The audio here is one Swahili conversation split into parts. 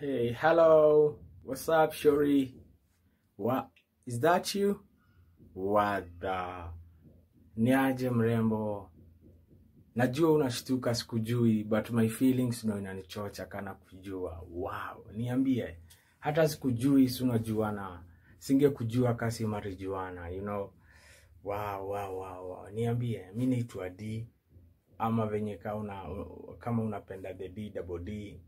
Hey, hello. What's up, Shuri? What is that you? What the? Niaje mrembo? Najua unashtuka sikujui, but my feelings ndo inanichocha kana kujua. Wow, niambie. Hata sikujui, si unajuana. Singe kujua kasi marijuana, you know. Wow, wow, wow, wow. Niambie, mimi naitwa D ama venye ka kama unapenda the D double D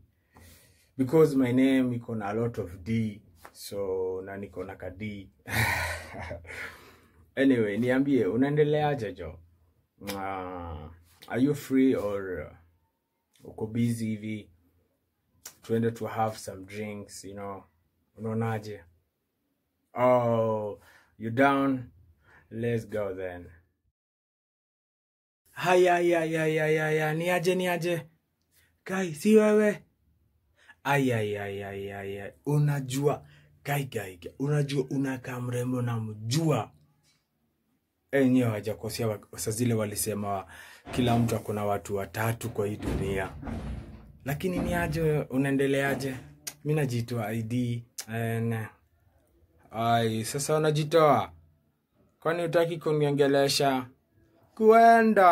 because my name iko na a lot of d so na niko na ka d anyway niambie unaendeleaje jo uh, are you free or uh, uko busy hivi tuende to have some drinks you know unaonaje oh you down let's go then haya ni aje ni aje kai si wewe ayayayayaya unajua gaigaiga unajua unakaa mrembo namjua enyewe eh, wajakosea sa walisema kila mtu akona watu watatu kwa hii dunia lakini ni aje unaendeleaje mi najitoa id eh, ai sasa unajitoa kwani utaki kuniongelesha kuenda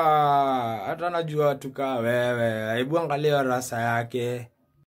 hata najua tukaa wewe hebu angalia rasa yake